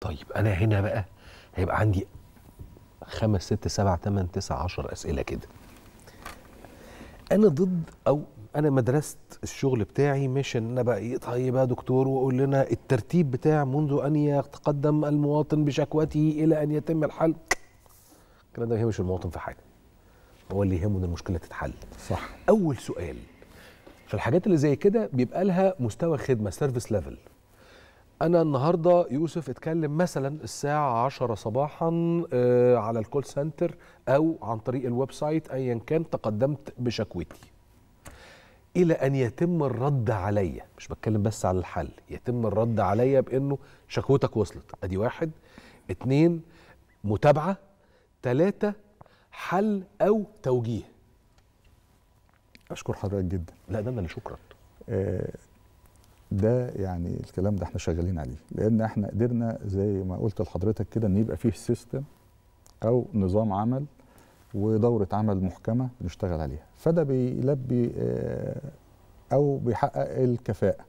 طيب انا هنا بقى هيبقى عندي خمس ست سبع ثمان تسع عشر اسئله كده انا ضد او انا مدرسه الشغل بتاعي مش ان انا بقى إيه، طيب يا دكتور وقول لنا الترتيب بتاع منذ ان يتقدم المواطن بشكوته الى ان يتم الحل الكلام ده ما يهمش المواطن في حاجه هو اللي يهمه ان المشكله تتحل صح اول سؤال في الحاجات اللي زي كده بيبقى لها مستوى خدمه سيرفيس ليفل انا النهارده يوسف اتكلم مثلا الساعه 10 صباحا آه، على الكول سنتر او عن طريق الويب سايت ايا كان تقدمت بشكوتي الى ان يتم الرد عليا مش بتكلم بس على الحل يتم الرد عليا بانه شكوتك وصلت ادي واحد اتنين متابعه تلاته حل او توجيه اشكر حضرتك جدا لا ده انا اللي شكرا آه، ده يعني الكلام ده احنا شغالين عليه لان احنا قدرنا زي ما قلت لحضرتك كده ان يبقى فيه سيستم او نظام عمل ودوره عمل محكمه بنشتغل عليها فده بيلبي آه، او بيحقق الكفاءه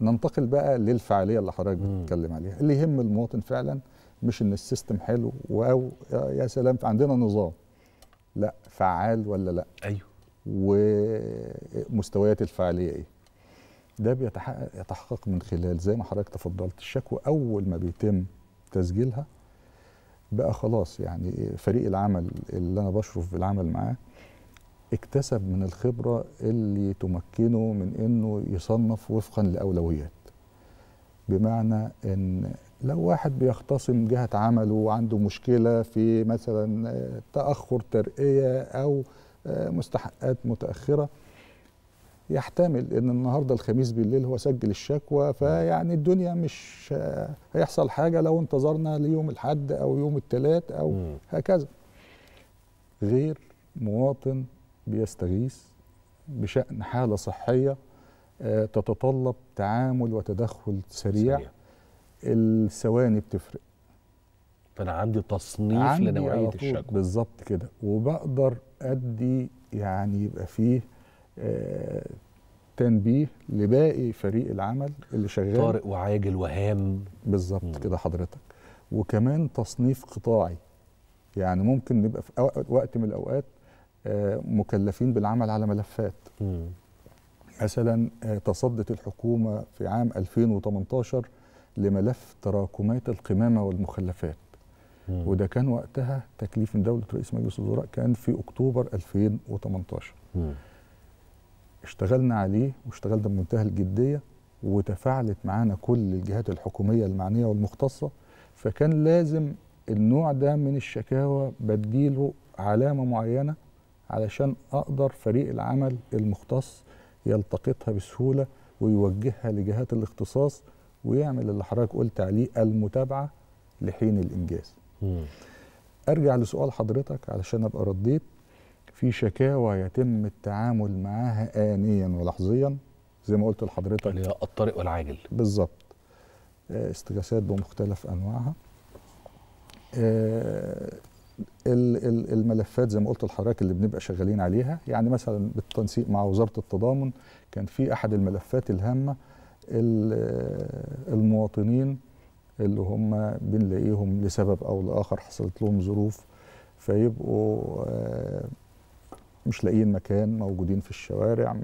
ننتقل بقى للفعاليه اللي حضرتك بتتكلم عليها اللي يهم المواطن فعلا مش ان السيستم حلو او آه، يا سلام عندنا نظام لا فعال ولا لا ايوه ومستويات الفعاليه ايه ده بيتحقق يتحقق من خلال زي ما حضرتك تفضلت الشكوى اول ما بيتم تسجيلها بقى خلاص يعني فريق العمل اللي انا بشرف بالعمل معاه اكتسب من الخبره اللي تمكنه من انه يصنف وفقا لاولويات بمعنى ان لو واحد بيختصم جهه عمله وعنده مشكله في مثلا تاخر ترقيه او مستحقات متاخره يحتمل ان النهارده الخميس بالليل هو سجل الشكوى فيعني الدنيا مش هيحصل حاجه لو انتظرنا ليوم الاحد او يوم الثلاث او م. هكذا غير مواطن بيستغيث بشان حاله صحيه آه، تتطلب تعامل وتدخل سريع, سريع. الثواني بتفرق فانا عندي تصنيف عندي لنوعيه الشكوى بالظبط كده وبقدر ادي يعني يبقى فيه آه، تنبيه لباقي فريق العمل اللي شغال طارق وعاجل وهام بالظبط كده حضرتك وكمان تصنيف قطاعي يعني ممكن نبقى في وقت من الاوقات آه، مكلفين بالعمل على ملفات م. مثلا آه، تصدت الحكومه في عام 2018 لملف تراكمات القمامه والمخلفات م. وده كان وقتها تكليف من دوله رئيس مجلس الوزراء كان في اكتوبر 2018 م. اشتغلنا عليه واشتغلنا بمنتهى الجديه وتفاعلت معانا كل الجهات الحكوميه المعنيه والمختصه فكان لازم النوع ده من الشكاوى بديله علامه معينه علشان اقدر فريق العمل المختص يلتقطها بسهوله ويوجهها لجهات الاختصاص ويعمل اللي حضرتك قلت عليه المتابعه لحين الانجاز. مم. ارجع لسؤال حضرتك علشان ابقى رديت في شكاوى يتم التعامل معاها آنيا ولحظيا زي ما قلت لحضرتك اللي هي الطارئ والعاجل بالظبط آه، استغاثات بمختلف أنواعها آه، الملفات زي ما قلت لحضرتك اللي بنبقى شغالين عليها يعني مثلا بالتنسيق مع وزارة التضامن كان في أحد الملفات الهامة آه، المواطنين اللي هم بنلاقيهم لسبب أو لآخر حصلت لهم ظروف فيبقوا مش لاقيين مكان موجودين في الشوارع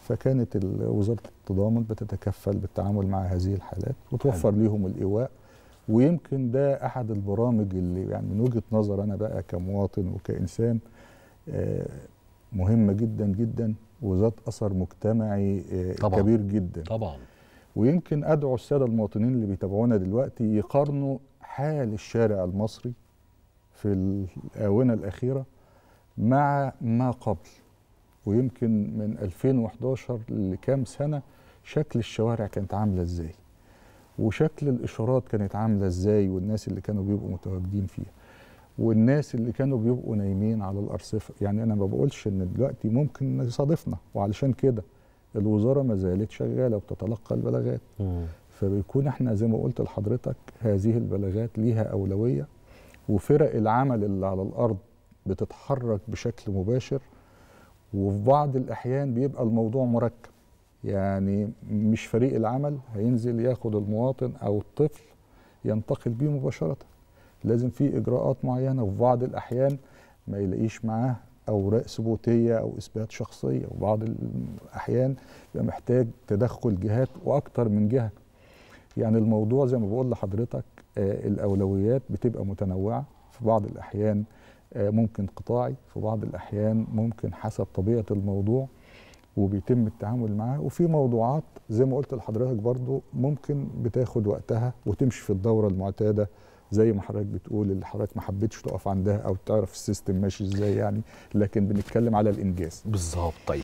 فكانت وزاره التضامن بتتكفل بالتعامل مع هذه الحالات وتوفر حلو. ليهم الايواء ويمكن ده احد البرامج اللي يعني من وجهه نظر انا بقى كمواطن وكانسان آه، مهمه جدا جدا وذات اثر مجتمعي آه، طبعًا. كبير جدا طبعا ويمكن ادعو الساده المواطنين اللي بيتابعونا دلوقتي يقارنوا حال الشارع المصري في الاونه الاخيره مع ما قبل ويمكن من 2011 لكام سنة شكل الشوارع كانت عاملة ازاي وشكل الإشارات كانت عاملة ازاي والناس اللي كانوا بيبقوا متواجدين فيها والناس اللي كانوا بيبقوا نايمين على الأرصفة يعني أنا ما بقولش إن دلوقتي ممكن يصادفنا وعلشان كده الوزارة ما زالت شغالة وبتتلقى البلاغات فبيكون احنا زي ما قلت لحضرتك هذه البلاغات ليها أولوية وفرق العمل اللي على الأرض بتتحرك بشكل مباشر وفي بعض الأحيان بيبقى الموضوع مركب يعني مش فريق العمل هينزل ياخد المواطن أو الطفل ينتقل بيه مباشرة لازم في إجراءات معينة وفي بعض الأحيان ما يلاقيش معاه أوراق ثبوتية أو إثبات شخصية وبعض الأحيان يبقى محتاج تدخل جهات وأكتر من جهة يعني الموضوع زي ما بقول لحضرتك آه، الأولويات بتبقى متنوعة في بعض الأحيان آه، ممكن قطاعي في بعض الأحيان ممكن حسب طبيعة الموضوع وبيتم التعامل معاه وفي موضوعات زي ما قلت لحضرتك برضو ممكن بتاخد وقتها وتمشي في الدورة المعتادة زي ما حضرتك بتقول اللي حضرتك ما حبيتش تقف عندها او تعرف السيستم ماشي ازاي يعني لكن بنتكلم على الانجاز بالظبط طيب